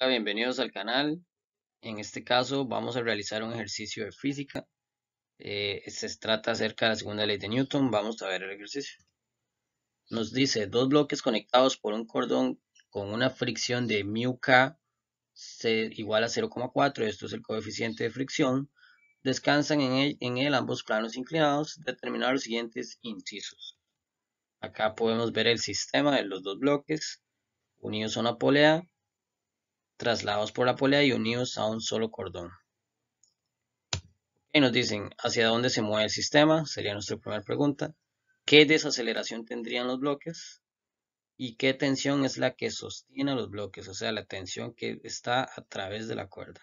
Hola, bienvenidos al canal. En este caso vamos a realizar un ejercicio de física. Eh, se trata acerca de la segunda ley de Newton. Vamos a ver el ejercicio. Nos dice dos bloques conectados por un cordón con una fricción de mu k igual a 0,4. Esto es el coeficiente de fricción. Descansan en el en ambos planos inclinados. Determinar los siguientes incisos. Acá podemos ver el sistema de los dos bloques unidos a una polea traslados por la polea y unidos a un solo cordón. Y nos dicen hacia dónde se mueve el sistema, sería nuestra primera pregunta. ¿Qué desaceleración tendrían los bloques? ¿Y qué tensión es la que sostiene los bloques? O sea, la tensión que está a través de la cuerda.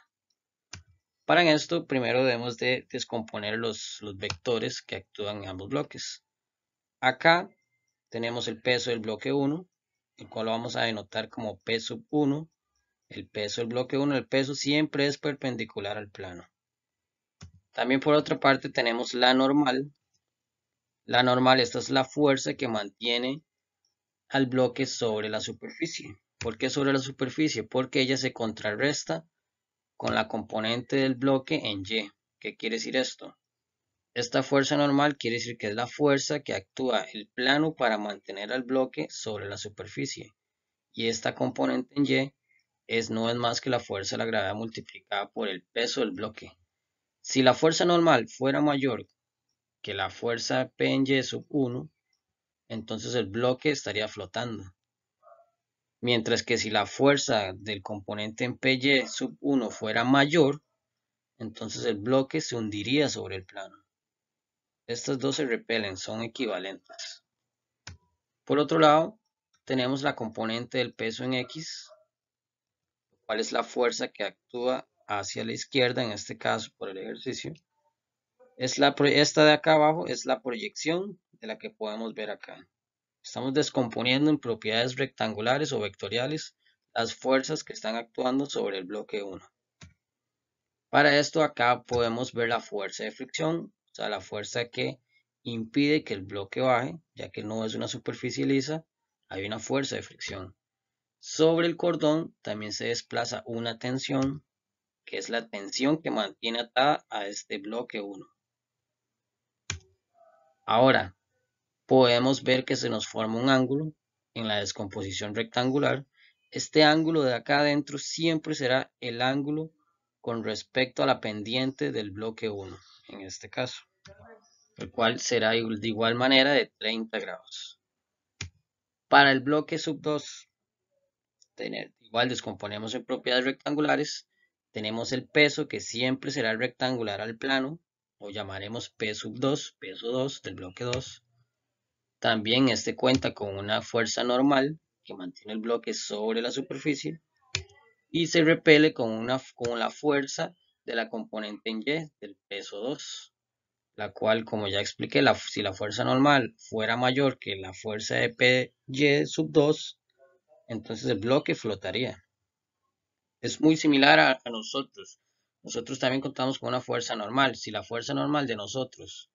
Para esto, primero debemos de descomponer los, los vectores que actúan en ambos bloques. Acá tenemos el peso del bloque 1, el cual lo vamos a denotar como P sub 1 el peso del bloque 1, el peso siempre es perpendicular al plano. También por otra parte tenemos la normal. La normal, esta es la fuerza que mantiene al bloque sobre la superficie. ¿Por qué sobre la superficie? Porque ella se contrarresta con la componente del bloque en Y. ¿Qué quiere decir esto? Esta fuerza normal quiere decir que es la fuerza que actúa el plano para mantener al bloque sobre la superficie. Y esta componente en Y es no es más que la fuerza de la gravedad multiplicada por el peso del bloque. Si la fuerza normal fuera mayor que la fuerza P en Y sub 1, entonces el bloque estaría flotando. Mientras que si la fuerza del componente en PY sub 1 fuera mayor, entonces el bloque se hundiría sobre el plano. Estas dos se repelen, son equivalentes. Por otro lado, tenemos la componente del peso en X cuál es la fuerza que actúa hacia la izquierda, en este caso por el ejercicio. Es la, esta de acá abajo es la proyección de la que podemos ver acá. Estamos descomponiendo en propiedades rectangulares o vectoriales las fuerzas que están actuando sobre el bloque 1. Para esto acá podemos ver la fuerza de fricción, o sea, la fuerza que impide que el bloque baje, ya que no es una superficie lisa, hay una fuerza de fricción. Sobre el cordón también se desplaza una tensión, que es la tensión que mantiene atada a este bloque 1. Ahora, podemos ver que se nos forma un ángulo en la descomposición rectangular. Este ángulo de acá adentro siempre será el ángulo con respecto a la pendiente del bloque 1, en este caso, el cual será de igual manera de 30 grados. Para el bloque sub 2, tener, igual descomponemos en propiedades rectangulares, tenemos el peso que siempre será rectangular al plano, o llamaremos P sub 2, peso 2 del bloque 2. También este cuenta con una fuerza normal que mantiene el bloque sobre la superficie y se repele con, una, con la fuerza de la componente en Y del peso 2, la cual, como ya expliqué, si la fuerza normal fuera mayor que la fuerza de PY sub 2, entonces el bloque flotaría. Es muy similar a, nosotros. Nosotros también contamos con una fuerza normal. Si la fuerza normal de nosotros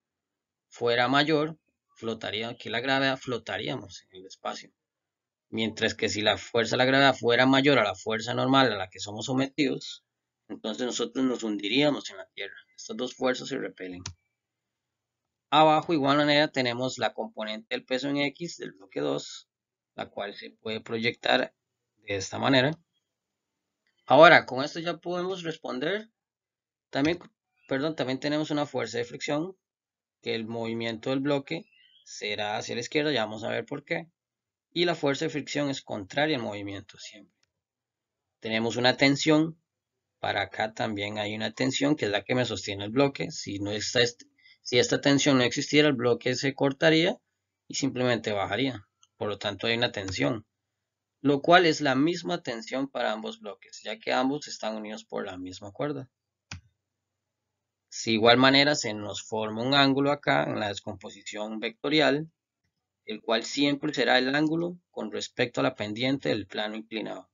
fuera mayor, flotaría que la gravedad, flotaríamos en el espacio. Mientras que si la fuerza de la gravedad fuera mayor a la fuerza normal a la que somos sometidos, entonces nosotros nos hundiríamos en la Tierra. Estas dos fuerzas se repelen. Abajo, igual manera, tenemos la componente del peso en X del bloque 2 la cual se puede proyectar de esta manera. Ahora, con esto ya podemos responder. También, perdón, también tenemos una fuerza de fricción, que el movimiento del bloque será hacia la izquierda, ya vamos a ver por qué. Y la fuerza de fricción es contraria al movimiento siempre. Tenemos una tensión, para acá también hay una tensión que es la que me sostiene el bloque. Si, no está, si esta tensión no existiera, el bloque se cortaría y simplemente bajaría. Por lo tanto, hay una tensión, lo cual es la misma tensión para ambos bloques, ya que ambos están unidos por la misma cuerda. Si de igual manera se nos forma un ángulo acá en la descomposición vectorial, el cual siempre será el ángulo con respecto a la pendiente del plano inclinado,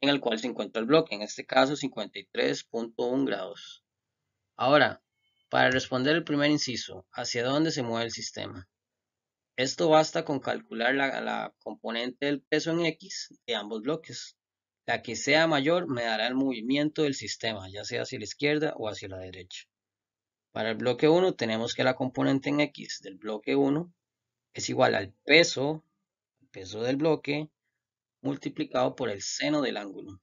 en el cual se encuentra el bloque, en este caso 53.1 grados. Ahora, para responder el primer inciso, ¿hacia dónde se mueve el sistema? Esto basta con calcular la, componente del peso en X de ambos bloques. La que sea mayor me dará el movimiento del sistema, ya sea hacia la izquierda o hacia la derecha. Para el bloque 1 tenemos que la componente en X del bloque 1 es igual al peso, el peso del bloque, multiplicado por el seno del ángulo.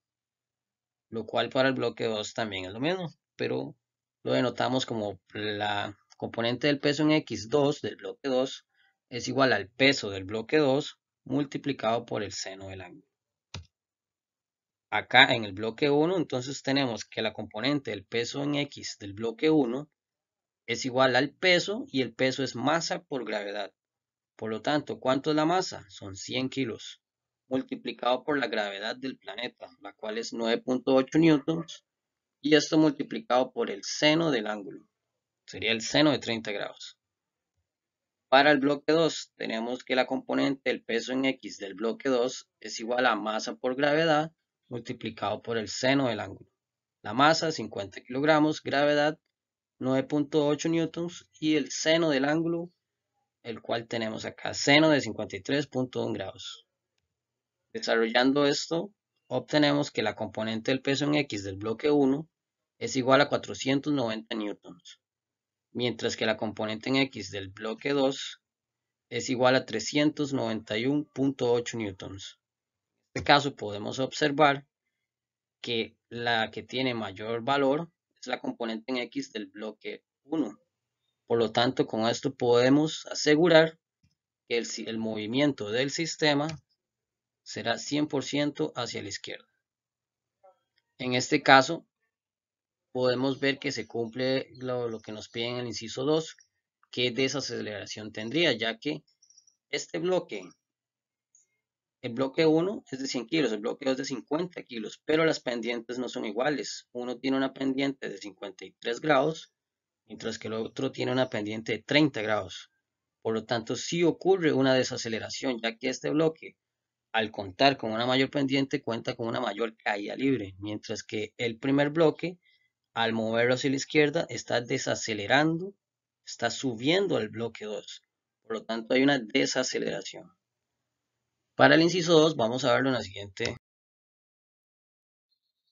Lo cual para el bloque 2 también es lo mismo, pero lo denotamos como la componente del peso en X2 del bloque 2 es igual al peso del bloque 2 multiplicado por el seno del ángulo. Acá en el bloque 1 entonces tenemos que la componente del peso en X del bloque 1 es igual al peso y el peso es masa por gravedad. Por lo tanto, ¿cuánto es la masa? Son 100 kilos, multiplicado por la gravedad del planeta, la cual es 9.8 newtons, y esto multiplicado por el seno del ángulo, sería el seno de 30 grados. Para el bloque 2 tenemos que la componente del peso en X del bloque 2 es igual a masa por gravedad multiplicado por el seno del ángulo. La masa 50 kilogramos, gravedad 9.8 newtons y el seno del ángulo, el cual tenemos acá, seno de 53.1 grados. Desarrollando esto, obtenemos que la componente del peso en X del bloque 1 es igual a 490 newtons mientras que la componente en X del bloque 2 es igual a 391.8 newtons. En este caso podemos observar que la que tiene mayor valor es la componente en X del bloque 1. Por lo tanto, con esto podemos asegurar que el, el movimiento del sistema será 100% hacia la izquierda. En este caso, podemos ver que se cumple lo, que nos piden en el inciso 2, que desaceleración tendría, ya que este bloque, el bloque 1 es de 100 kilos, el bloque 2 de 50 kilos, pero las pendientes no son iguales. Uno tiene una pendiente de 53 grados, mientras que el otro tiene una pendiente de 30 grados. Por lo tanto, sí ocurre una desaceleración, ya que este bloque, al contar con una mayor pendiente, cuenta con una mayor caída libre, mientras que el primer bloque al moverlo hacia la izquierda, está desacelerando, está subiendo al bloque 2. Por lo tanto, hay una desaceleración. Para el inciso 2, vamos a verlo en la siguiente.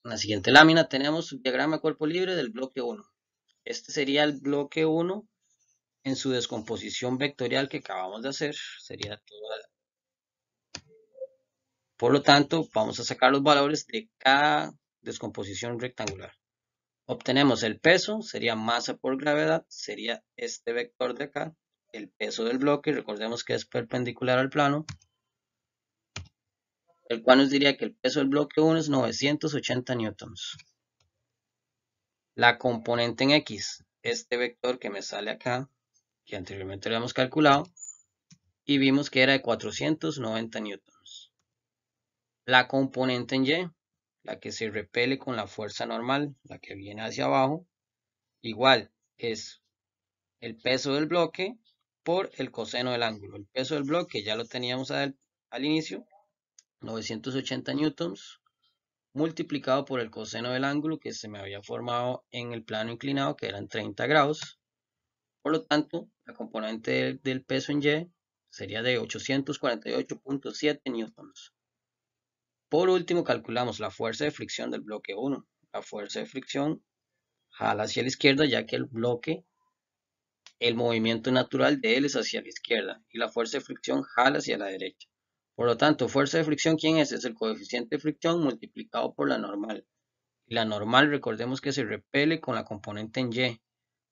En la siguiente lámina tenemos un diagrama de cuerpo libre del bloque 1. Este sería el bloque 1 en su descomposición vectorial que acabamos de hacer. Sería toda Por lo tanto, vamos a sacar los valores de cada descomposición rectangular. Obtenemos el peso, sería masa por gravedad, sería este vector de acá, el peso del bloque, recordemos que es perpendicular al plano, el cual nos diría que el peso del bloque 1 es 980 newtons. La componente en X, este vector que me sale acá, que anteriormente lo habíamos calculado, y vimos que era de 490 newtons. La componente en Y, que se repele con la fuerza normal, la que viene hacia abajo, igual es el peso del bloque por el coseno del ángulo. El peso del bloque ya lo teníamos al, al inicio, 980 newtons, multiplicado por el coseno del ángulo que se me había formado en el plano inclinado, que eran 30 grados. Por lo tanto, la componente del, del peso en Y sería de 848.7 newtons. Por último, calculamos la fuerza de fricción del bloque 1. La fuerza de fricción jala hacia la izquierda, ya que el bloque, el movimiento natural de él es hacia la izquierda y la fuerza de fricción jala hacia la derecha. Por lo tanto, fuerza de fricción, ¿quién es? Es el coeficiente de fricción multiplicado por la normal. Y la normal, recordemos que se repele con la componente en Y,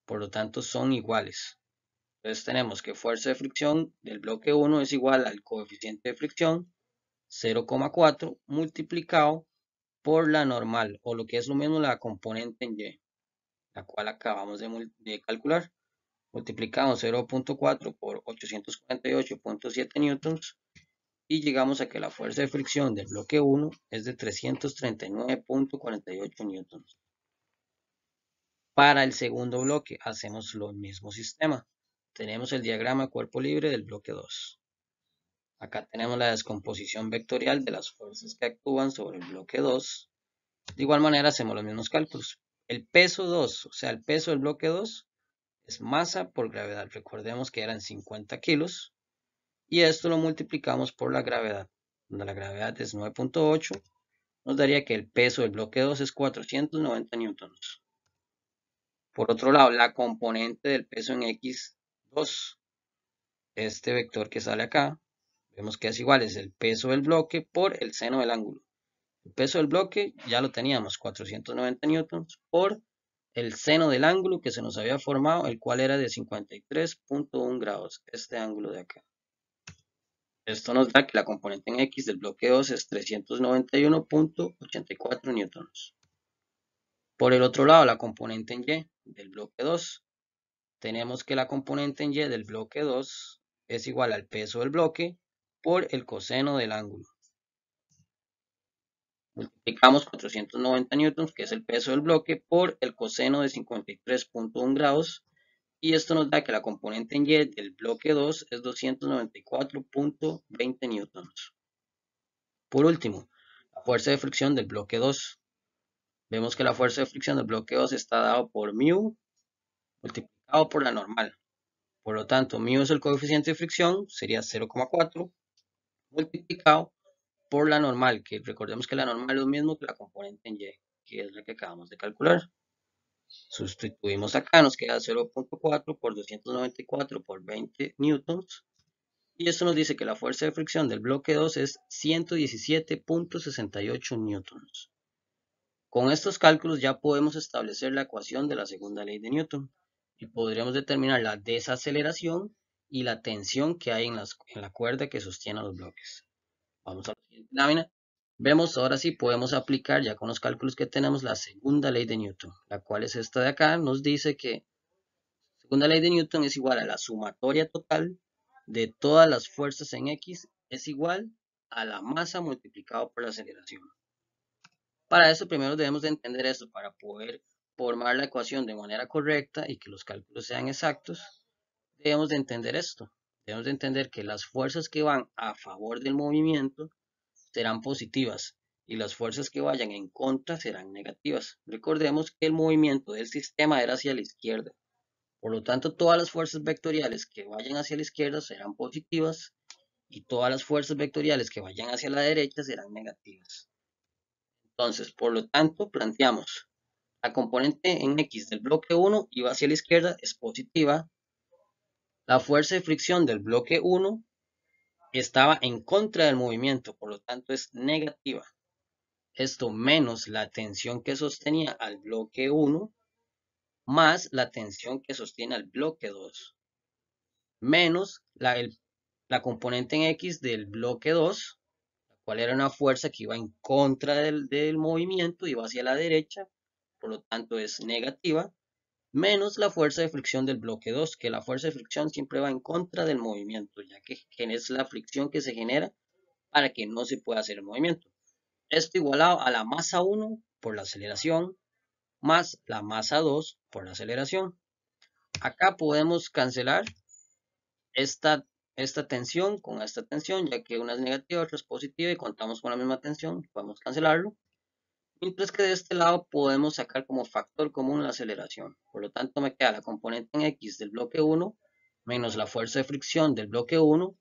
por lo tanto son iguales. Entonces tenemos que fuerza de fricción del bloque 1 es igual al coeficiente de fricción 0,4 multiplicado por la normal o lo que es lo mismo la componente en y, la cual acabamos de, calcular. Multiplicamos 0.4 por 848.7 N, y llegamos a que la fuerza de fricción del bloque 1 es de 339.48 N. Para el segundo bloque hacemos lo mismo sistema. Tenemos el diagrama de cuerpo libre del bloque 2. Acá tenemos la descomposición vectorial de las fuerzas que actúan sobre el bloque 2. De igual manera hacemos los mismos cálculos. El peso 2, o sea, el peso del bloque 2 es masa por gravedad. Recordemos que eran 50 kilos. Y esto lo multiplicamos por la gravedad, donde la gravedad es 9.8. Nos daría que el peso del bloque 2 es 490 newtons. Por otro lado, la componente del peso en X2, este vector que sale acá, Vemos que es igual, es el peso del bloque por el seno del ángulo. El peso del bloque ya lo teníamos, 490 newtons, por el seno del ángulo que se nos había formado, el cual era de 53.1 grados, este ángulo de acá. Esto nos da que la componente en X del bloque 2 es 391.84 newtons. Por el otro lado, la componente en Y del bloque 2. Tenemos que la componente en Y del bloque 2 es igual al peso del bloque por el coseno del ángulo. Multiplicamos 490 newtons, que es el peso del bloque, por el coseno de 53.1 grados. Y esto nos da que la componente en Y del bloque 2 es 294.20 newtons. Por último, la fuerza de fricción del bloque 2. Vemos que la fuerza de fricción del bloque 2 está dado por mu multiplicado por la normal. Por lo tanto, mu es el coeficiente de fricción, sería 0,4 multiplicado por la normal, que recordemos que la normal es lo mismo que la componente en y, que es la que acabamos de calcular. Sustituimos acá, nos queda 0.4 por 294 por 20 newtons. Y esto nos dice que la fuerza de fricción del bloque 2 es 117.68 newtons. Con estos cálculos ya podemos establecer la ecuación de la segunda ley de Newton y podríamos determinar la desaceleración y la tensión que hay en, la cuerda que sostiene los bloques. Vamos a la siguiente lámina. Vemos ahora si podemos aplicar ya con los cálculos que tenemos la segunda ley de Newton, la cual es esta de acá, nos dice que la segunda ley de Newton es igual a la sumatoria total de todas las fuerzas en X es igual a la masa multiplicado por la aceleración. Para eso primero debemos de entender esto para poder formar la ecuación de manera correcta y que los cálculos sean exactos debemos de entender esto. Debemos de entender que las fuerzas que van a favor del movimiento serán positivas y las fuerzas que vayan en contra serán negativas. Recordemos que el movimiento del sistema era hacia la izquierda. Por lo tanto, todas las fuerzas vectoriales que vayan hacia la izquierda serán positivas y todas las fuerzas vectoriales que vayan hacia la derecha serán negativas. Entonces, por lo tanto, planteamos la componente en X del bloque 1 y va hacia la izquierda es positiva, la fuerza de fricción del bloque 1 estaba en contra del movimiento, por lo tanto es negativa. Esto menos la tensión que sostenía al bloque 1 más la tensión que sostiene al bloque 2 menos la, componente en X del bloque 2, la cual era una fuerza que iba en contra del, del movimiento, iba hacia la derecha, por lo tanto es negativa, menos la fuerza de fricción del bloque 2, que la fuerza de fricción siempre va en contra del movimiento, ya que es la fricción que se genera para que no se pueda hacer el movimiento. Esto igualado a la masa 1 por la aceleración, más la masa 2 por la aceleración. Acá podemos cancelar esta, esta tensión con esta tensión, ya que una es negativa, otra es positiva y contamos con la misma tensión, podemos cancelarlo. Mientras que de este lado podemos sacar como factor común la aceleración. Por lo tanto, me queda la componente en X del bloque 1 menos la fuerza de fricción del bloque 1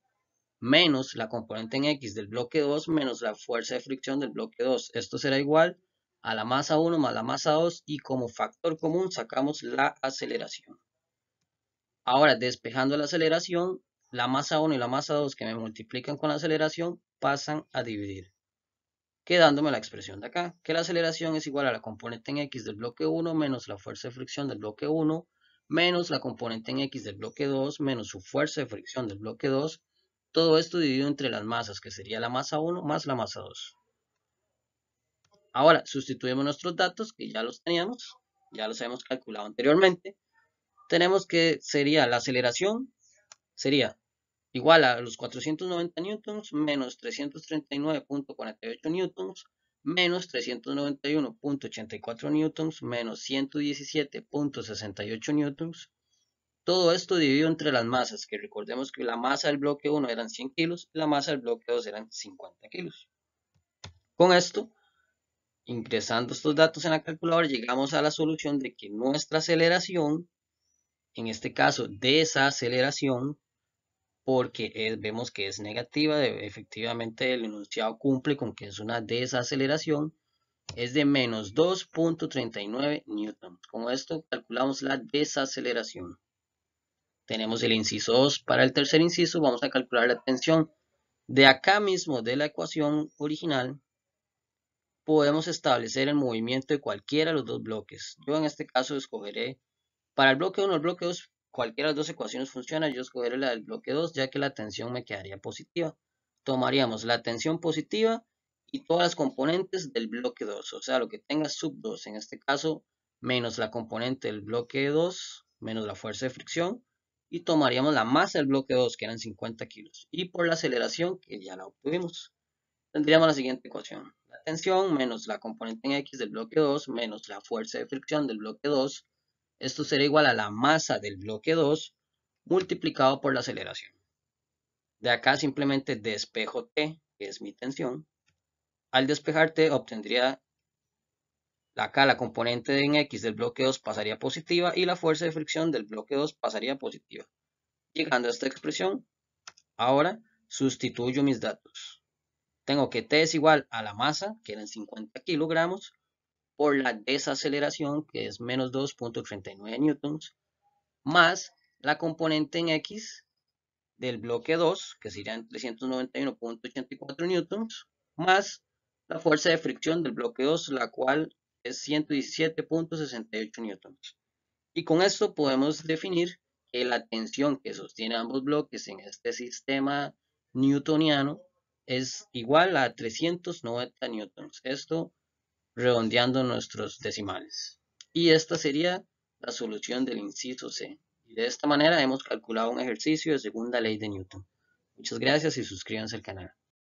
menos la componente en X del bloque 2 menos la fuerza de fricción del bloque 2. Esto será igual a la masa 1 más la masa 2 y como factor común sacamos la aceleración. Ahora, despejando la aceleración, la masa 1 y la masa 2 que me multiplican con la aceleración pasan a dividir quedándome la expresión de acá, que la aceleración es igual a la componente en X del bloque 1 menos la fuerza de fricción del bloque 1 menos la componente en X del bloque 2 menos su fuerza de fricción del bloque 2, todo esto dividido entre las masas, que sería la masa 1 más la masa 2. Ahora sustituimos nuestros datos, que ya los teníamos, ya los habíamos calculado anteriormente. Tenemos que sería la aceleración, sería igual a los 490 newtons menos 339.48 newtons menos 391.84 newtons menos 117.68 newtons. Todo esto dividido entre las masas, que recordemos que la masa del bloque 1 eran 100 kilos y la masa del bloque 2 eran 50 kilos. Con esto, ingresando estos datos en la calculadora, llegamos a la solución de que nuestra aceleración, en este caso desaceleración, porque eh, vemos que es negativa, efectivamente el enunciado cumple con que es una desaceleración, es de menos 2.39 newton. Con esto calculamos la desaceleración. Tenemos el inciso 2. Para el tercer inciso vamos a calcular la tensión. De acá mismo de la ecuación original podemos establecer el movimiento de cualquiera de los dos bloques. Yo en este caso escogeré para el bloque 1 el bloque 2 cualquiera de las dos ecuaciones funciona, yo escogeré la del bloque 2 ya que la tensión me quedaría positiva. Tomaríamos la tensión positiva y todas las componentes del bloque 2, o sea, lo que tenga sub 2, en este caso, menos la componente del bloque 2, menos la fuerza de fricción, y tomaríamos la masa del bloque 2, que eran 50 kilos, y por la aceleración, que ya la obtuvimos, tendríamos la siguiente ecuación. La tensión menos la componente en X del bloque 2, menos la fuerza de fricción del bloque 2, esto será igual a la masa del bloque 2 multiplicado por la aceleración. De acá simplemente despejo T, que es mi tensión. Al despejar T obtendría acá la componente en X del bloque 2 pasaría positiva y la fuerza de fricción del bloque 2 pasaría positiva. Llegando a esta expresión, ahora sustituyo mis datos. Tengo que T es igual a la masa, que eran 50 kilogramos, por la desaceleración, que es menos 2.39 newtons, más la componente en X del bloque 2, que serían 391.84 newtons, más la fuerza de fricción del bloque 2, la cual es 117.68 newtons. Y con esto podemos definir que la tensión que sostiene ambos bloques en este sistema newtoniano es igual a 390 newtons. Esto redondeando nuestros decimales. Y esta sería la solución del inciso C. Y de esta manera hemos calculado un ejercicio de segunda ley de Newton. Muchas gracias y suscríbanse al canal.